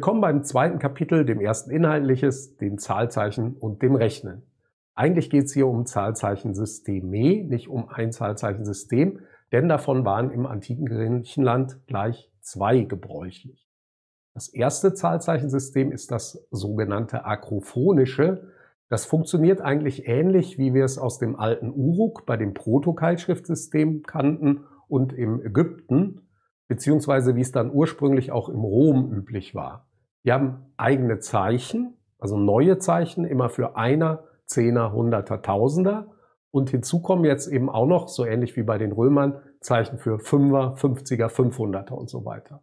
kommen beim zweiten Kapitel, dem ersten Inhaltliches, den Zahlzeichen und dem Rechnen. Eigentlich geht es hier um Zahlzeichensysteme, nicht um ein Zahlzeichensystem, denn davon waren im antiken Griechenland gleich zwei gebräuchlich. Das erste Zahlzeichensystem ist das sogenannte akrophonische. Das funktioniert eigentlich ähnlich, wie wir es aus dem alten Uruk bei dem Protokeilschriftsystem kannten und im Ägypten, beziehungsweise wie es dann ursprünglich auch im Rom üblich war. Wir haben eigene Zeichen, also neue Zeichen, immer für Einer, Zehner, Hunderter, Tausender. Und hinzu kommen jetzt eben auch noch, so ähnlich wie bei den Römern, Zeichen für Fünfer, Fünfziger, Fünfhunderter und so weiter.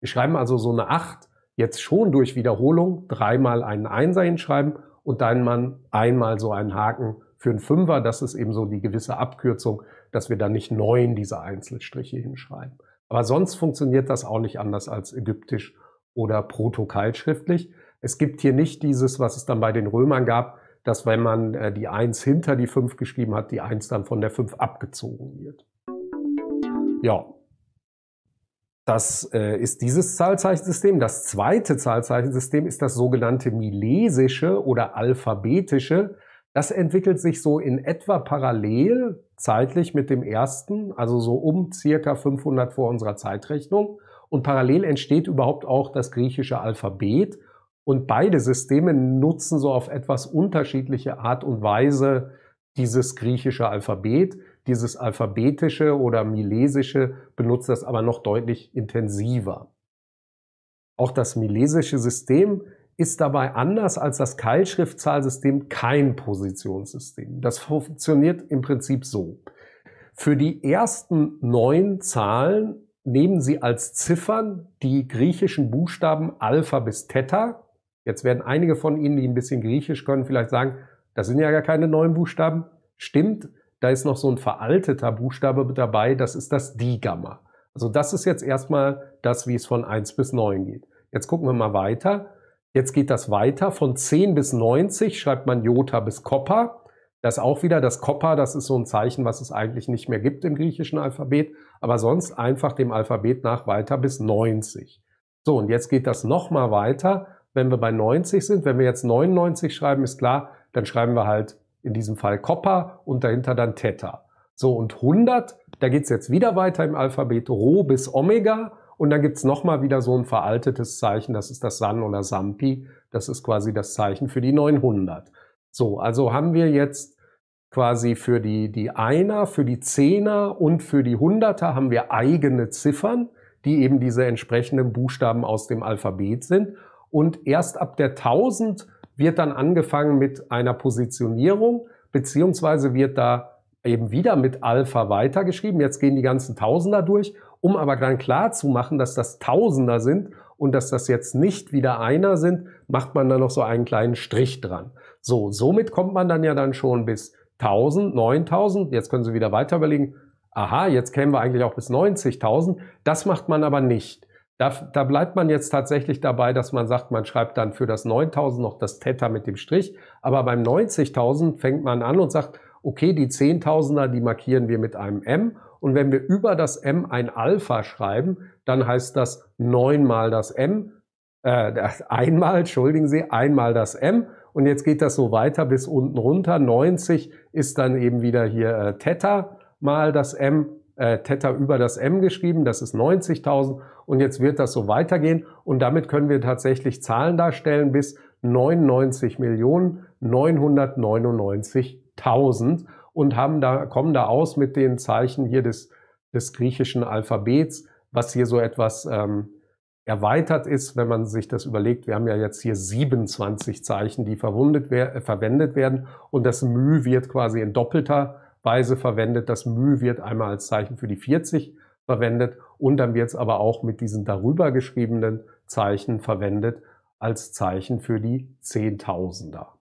Wir schreiben also so eine Acht jetzt schon durch Wiederholung dreimal einen Einser hinschreiben und dann man einmal so einen Haken für einen Fünfer. Das ist eben so die gewisse Abkürzung, dass wir dann nicht neun dieser Einzelstriche hinschreiben. Aber sonst funktioniert das auch nicht anders als ägyptisch oder protokollschriftlich. Es gibt hier nicht dieses, was es dann bei den Römern gab, dass wenn man äh, die 1 hinter die 5 geschrieben hat, die 1 dann von der 5 abgezogen wird. Ja, das äh, ist dieses Zahlzeichensystem. Das zweite Zahlzeichensystem ist das sogenannte milesische oder alphabetische. Das entwickelt sich so in etwa parallel zeitlich mit dem ersten, also so um circa 500 vor unserer Zeitrechnung. Und parallel entsteht überhaupt auch das griechische Alphabet. Und beide Systeme nutzen so auf etwas unterschiedliche Art und Weise dieses griechische Alphabet. Dieses alphabetische oder milesische benutzt das aber noch deutlich intensiver. Auch das milesische System ist dabei anders als das Keilschriftzahlsystem kein Positionssystem. Das funktioniert im Prinzip so. Für die ersten neun Zahlen nehmen Sie als Ziffern die griechischen Buchstaben Alpha bis Theta. Jetzt werden einige von Ihnen, die ein bisschen Griechisch können, vielleicht sagen, das sind ja gar keine neuen Buchstaben. Stimmt, da ist noch so ein veralteter Buchstabe dabei, das ist das Digamma. Also das ist jetzt erstmal das, wie es von 1 bis 9 geht. Jetzt gucken wir mal weiter. Jetzt geht das weiter. Von 10 bis 90 schreibt man Jota bis Koppa. Das auch wieder, das Koppa, das ist so ein Zeichen, was es eigentlich nicht mehr gibt im griechischen Alphabet, aber sonst einfach dem Alphabet nach weiter bis 90. So, und jetzt geht das nochmal weiter, wenn wir bei 90 sind. Wenn wir jetzt 99 schreiben, ist klar, dann schreiben wir halt in diesem Fall Koppa und dahinter dann Theta. So, und 100, da geht's jetzt wieder weiter im Alphabet Rho bis Omega und dann gibt's es nochmal wieder so ein veraltetes Zeichen, das ist das San oder Sampi, das ist quasi das Zeichen für die 900. So, also haben wir jetzt quasi für die, die Einer, für die Zehner und für die Hunderter haben wir eigene Ziffern, die eben diese entsprechenden Buchstaben aus dem Alphabet sind. Und erst ab der 1000 wird dann angefangen mit einer Positionierung, beziehungsweise wird da eben wieder mit Alpha weitergeschrieben. Jetzt gehen die ganzen Tausender durch, um aber dann klarzumachen, dass das Tausender sind und dass das jetzt nicht wieder einer sind, macht man dann noch so einen kleinen Strich dran. So, somit kommt man dann ja dann schon bis 1000, 9000. Jetzt können Sie wieder weiter überlegen. Aha, jetzt kämen wir eigentlich auch bis 90.000. Das macht man aber nicht. Da, da bleibt man jetzt tatsächlich dabei, dass man sagt, man schreibt dann für das 9000 noch das Theta mit dem Strich. Aber beim 90.000 fängt man an und sagt, okay, die Zehntausender, die markieren wir mit einem M. Und wenn wir über das M ein Alpha schreiben, dann heißt das neunmal das M, äh, einmal, entschuldigen Sie, einmal das M. Und jetzt geht das so weiter bis unten runter. 90 ist dann eben wieder hier äh, Theta mal das M, äh, Theta über das M geschrieben, das ist 90.000. Und jetzt wird das so weitergehen. Und damit können wir tatsächlich Zahlen darstellen bis 99 1000 und haben da, kommen da aus mit den Zeichen hier des, des griechischen Alphabets, was hier so etwas ähm, erweitert ist, wenn man sich das überlegt. Wir haben ja jetzt hier 27 Zeichen, die wer äh, verwendet werden und das Mü wird quasi in doppelter Weise verwendet. Das Mü wird einmal als Zeichen für die 40 verwendet und dann wird es aber auch mit diesen darüber geschriebenen Zeichen verwendet als Zeichen für die Zehntausender.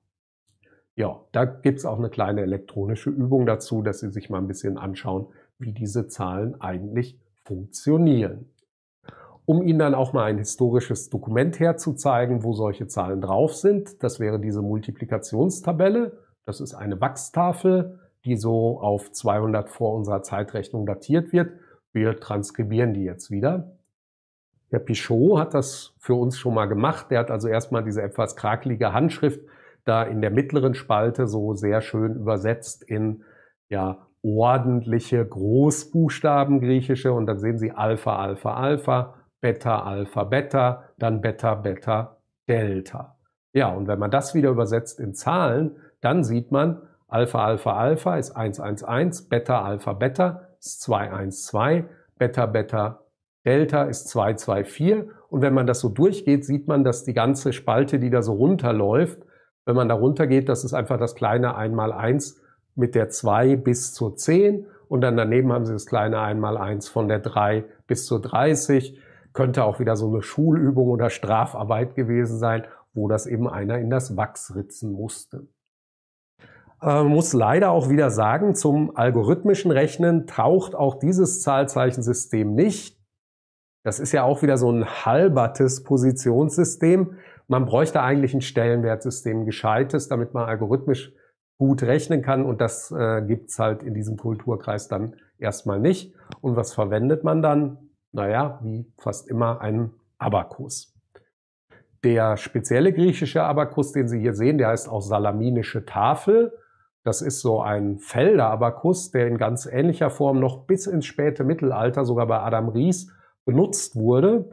Ja, da gibt es auch eine kleine elektronische Übung dazu, dass Sie sich mal ein bisschen anschauen, wie diese Zahlen eigentlich funktionieren. Um Ihnen dann auch mal ein historisches Dokument herzuzeigen, wo solche Zahlen drauf sind, das wäre diese Multiplikationstabelle. Das ist eine Wachstafel, die so auf 200 vor unserer Zeitrechnung datiert wird. Wir transkribieren die jetzt wieder. Der Pichot hat das für uns schon mal gemacht. Der hat also erstmal diese etwas krakelige Handschrift da in der mittleren Spalte so sehr schön übersetzt in ja ordentliche Großbuchstaben griechische und dann sehen Sie Alpha, Alpha, Alpha, Beta, Alpha, Beta, dann Beta, Beta, Delta. Ja, und wenn man das wieder übersetzt in Zahlen, dann sieht man, Alpha, Alpha, Alpha ist 111, Beta, Alpha, Beta ist 212, Beta, Beta, Delta ist 224. Und wenn man das so durchgeht, sieht man, dass die ganze Spalte, die da so runterläuft, wenn man da geht, das ist einfach das kleine 1x1 mit der 2 bis zur 10 und dann daneben haben sie das kleine 1x1 von der 3 bis zur 30. Könnte auch wieder so eine Schulübung oder Strafarbeit gewesen sein, wo das eben einer in das Wachs ritzen musste. Man äh, muss leider auch wieder sagen, zum algorithmischen Rechnen taucht auch dieses Zahlzeichensystem nicht. Das ist ja auch wieder so ein halbertes Positionssystem man bräuchte eigentlich ein Stellenwertsystem Gescheites, damit man algorithmisch gut rechnen kann. Und das äh, gibt's halt in diesem Kulturkreis dann erstmal nicht. Und was verwendet man dann? Naja, wie fast immer einen Abakus. Der spezielle griechische Abakus, den Sie hier sehen, der heißt auch salaminische Tafel. Das ist so ein Felder-Abakus, der in ganz ähnlicher Form noch bis ins späte Mittelalter, sogar bei Adam Ries, benutzt wurde.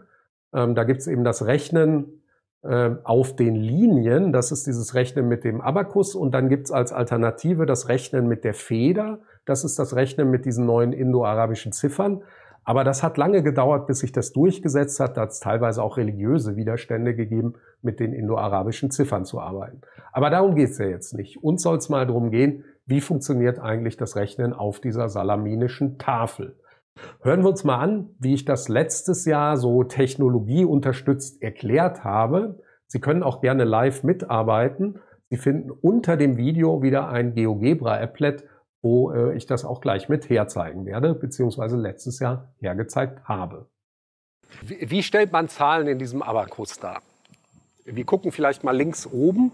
Ähm, da gibt's eben das Rechnen äh, auf den Linien. Das ist dieses Rechnen mit dem Abakus. Und dann gibt's als Alternative das Rechnen mit der Feder. Das ist das Rechnen mit diesen neuen indo-arabischen Ziffern. Aber das hat lange gedauert, bis sich das durchgesetzt hat. Da hat es teilweise auch religiöse Widerstände gegeben, mit den indo-arabischen Ziffern zu arbeiten. Aber darum geht's ja jetzt nicht. Uns soll's mal darum gehen, wie funktioniert eigentlich das Rechnen auf dieser salaminischen Tafel. Hören wir uns mal an, wie ich das letztes Jahr so technologieunterstützt erklärt habe. Sie können auch gerne live mitarbeiten. Sie finden unter dem Video wieder ein GeoGebra-Applet, wo äh, ich das auch gleich mit herzeigen werde, beziehungsweise letztes Jahr hergezeigt habe. Wie, wie stellt man Zahlen in diesem Abakus dar? Wir gucken vielleicht mal links oben.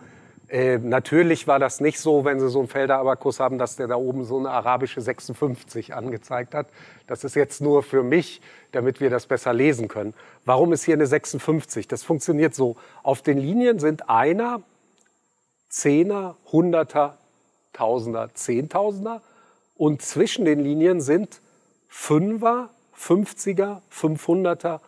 Äh, natürlich war das nicht so, wenn Sie so einen Felderabakus haben, dass der da oben so eine arabische 56 angezeigt hat. Das ist jetzt nur für mich, damit wir das besser lesen können. Warum ist hier eine 56? Das funktioniert so. Auf den Linien sind einer, Zehner, Hunderter, Tausender, Zehntausender und zwischen den Linien sind Fünfer, Fünfziger, Fünfhunderter,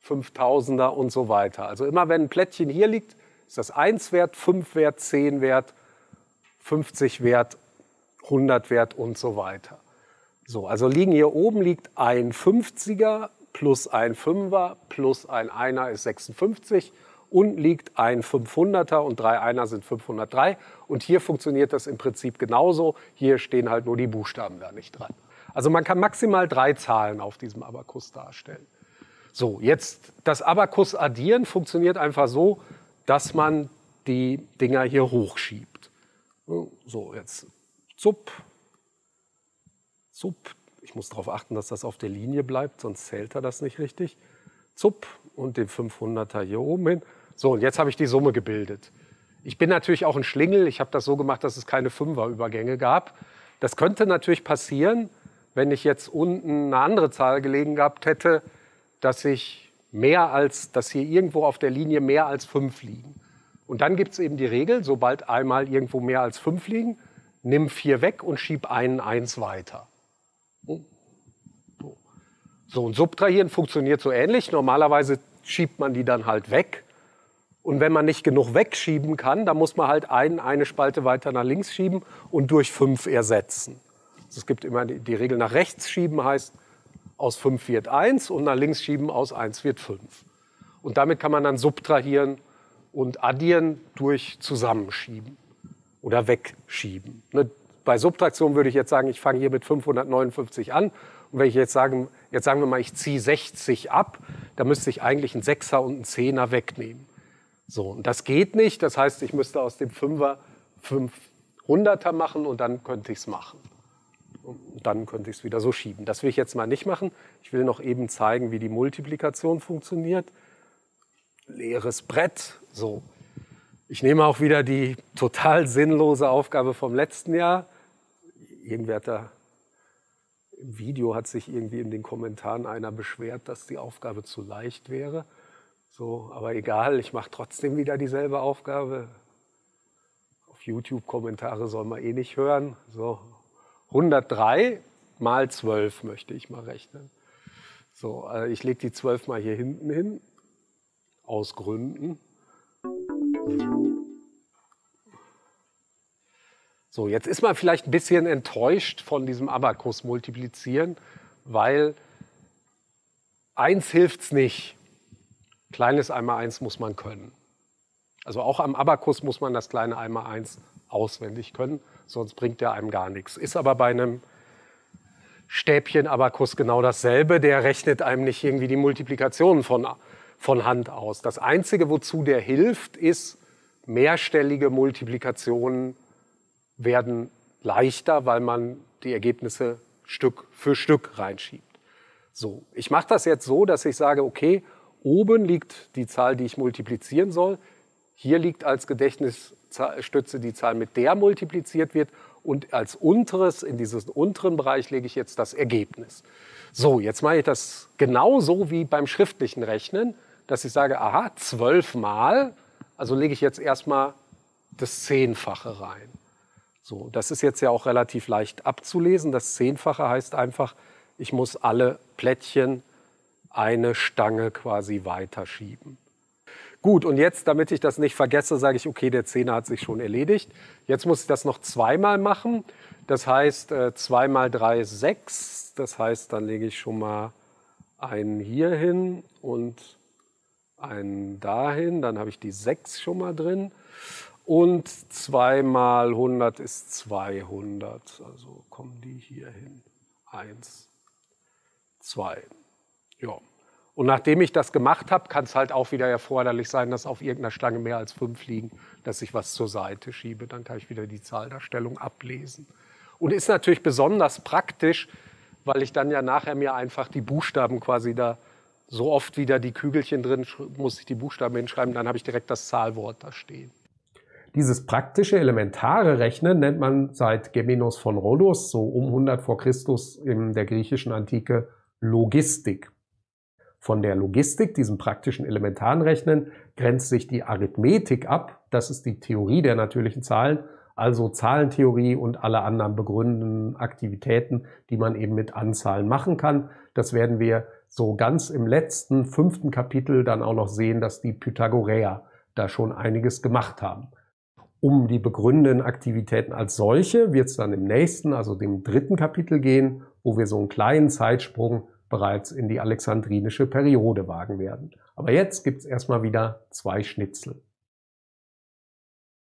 Fünftausender und so weiter. Also immer wenn ein Plättchen hier liegt, ist das 1 wert, 5 wert, 10 wert, 50 wert, 100 wert und so weiter. So, also liegen hier oben liegt ein 50er plus ein 5er plus ein Einer ist 56 und liegt ein 500er und drei Einer sind 503. Und hier funktioniert das im Prinzip genauso. Hier stehen halt nur die Buchstaben da nicht dran. Also man kann maximal drei Zahlen auf diesem Abakus darstellen. So, jetzt das Abakus addieren funktioniert einfach so, dass man die Dinger hier hochschiebt. So, jetzt zupp, zupp. Ich muss darauf achten, dass das auf der Linie bleibt, sonst zählt er das nicht richtig. Zupp und den 500er hier oben hin. So, und jetzt habe ich die Summe gebildet. Ich bin natürlich auch ein Schlingel. Ich habe das so gemacht, dass es keine Fünferübergänge gab. Das könnte natürlich passieren, wenn ich jetzt unten eine andere Zahl gelegen gehabt hätte, dass ich mehr als, dass hier irgendwo auf der Linie mehr als fünf liegen. Und dann gibt es eben die Regel, sobald einmal irgendwo mehr als fünf liegen, nimm vier weg und schieb einen eins weiter. So, und Subtrahieren funktioniert so ähnlich. Normalerweise schiebt man die dann halt weg. Und wenn man nicht genug wegschieben kann, dann muss man halt einen eine Spalte weiter nach links schieben und durch fünf ersetzen. Also es gibt immer die, die Regel nach rechts schieben heißt, aus 5 wird 1 und nach links schieben, aus 1 wird 5. Und damit kann man dann subtrahieren und addieren durch Zusammenschieben oder wegschieben. Ne? Bei Subtraktion würde ich jetzt sagen, ich fange hier mit 559 an. Und wenn ich jetzt sagen, jetzt sagen wir mal, ich ziehe 60 ab, dann müsste ich eigentlich einen Sechser und einen Zehner wegnehmen. So, und das geht nicht. Das heißt, ich müsste aus dem Fünfer 500er machen und dann könnte ich es machen dann könnte ich es wieder so schieben. Das will ich jetzt mal nicht machen. Ich will noch eben zeigen, wie die Multiplikation funktioniert. Leeres Brett, so. Ich nehme auch wieder die total sinnlose Aufgabe vom letzten Jahr. Irgendwer hat da im Video hat sich irgendwie in den Kommentaren einer beschwert, dass die Aufgabe zu leicht wäre. So, aber egal, ich mache trotzdem wieder dieselbe Aufgabe. Auf YouTube Kommentare soll man eh nicht hören. So, 103 mal 12 möchte ich mal rechnen. So, äh, ich lege die 12 mal hier hinten hin, aus Gründen. So, jetzt ist man vielleicht ein bisschen enttäuscht von diesem Abakus multiplizieren, weil 1 es nicht. Kleines einmal 1 muss man können. Also auch am Abakus muss man das kleine einmal 1 auswendig können sonst bringt der einem gar nichts. Ist aber bei einem Stäbchen-Abakus genau dasselbe, der rechnet einem nicht irgendwie die Multiplikationen von, von Hand aus. Das Einzige, wozu der hilft, ist, mehrstellige Multiplikationen werden leichter, weil man die Ergebnisse Stück für Stück reinschiebt. So, ich mache das jetzt so, dass ich sage, okay, oben liegt die Zahl, die ich multiplizieren soll, hier liegt als Gedächtnis Stütze die Zahl mit der multipliziert wird und als unteres, in diesen unteren Bereich lege ich jetzt das Ergebnis. So, jetzt mache ich das genauso wie beim schriftlichen Rechnen, dass ich sage, aha, zwölfmal, also lege ich jetzt erstmal das Zehnfache rein. So, das ist jetzt ja auch relativ leicht abzulesen. Das Zehnfache heißt einfach, ich muss alle Plättchen eine Stange quasi weiterschieben. Gut, und jetzt, damit ich das nicht vergesse, sage ich, okay, der Zehner hat sich schon erledigt. Jetzt muss ich das noch zweimal machen. Das heißt, äh, zwei mal drei ist sechs. Das heißt, dann lege ich schon mal einen hier hin und einen dahin. Dann habe ich die sechs schon mal drin. Und zwei mal 100 ist 200. Also kommen die hier hin. Eins, zwei. Ja. Und nachdem ich das gemacht habe, kann es halt auch wieder erforderlich sein, dass auf irgendeiner Stange mehr als fünf liegen, dass ich was zur Seite schiebe. Dann kann ich wieder die Zahldarstellung ablesen. Und ist natürlich besonders praktisch, weil ich dann ja nachher mir einfach die Buchstaben quasi da so oft wieder die Kügelchen drin, muss ich die Buchstaben hinschreiben, dann habe ich direkt das Zahlwort da stehen. Dieses praktische, elementare Rechnen nennt man seit Gemenos von Rhodos, so um 100 vor Christus in der griechischen Antike, Logistik. Von der Logistik, diesem praktischen elementaren Rechnen, grenzt sich die Arithmetik ab. Das ist die Theorie der natürlichen Zahlen, also Zahlentheorie und alle anderen begründenden Aktivitäten, die man eben mit Anzahlen machen kann. Das werden wir so ganz im letzten, fünften Kapitel dann auch noch sehen, dass die Pythagoreer da schon einiges gemacht haben. Um die begründenden Aktivitäten als solche wird es dann im nächsten, also dem dritten Kapitel gehen, wo wir so einen kleinen Zeitsprung bereits in die alexandrinische Periode wagen werden. Aber jetzt gibt es erstmal wieder zwei Schnitzel.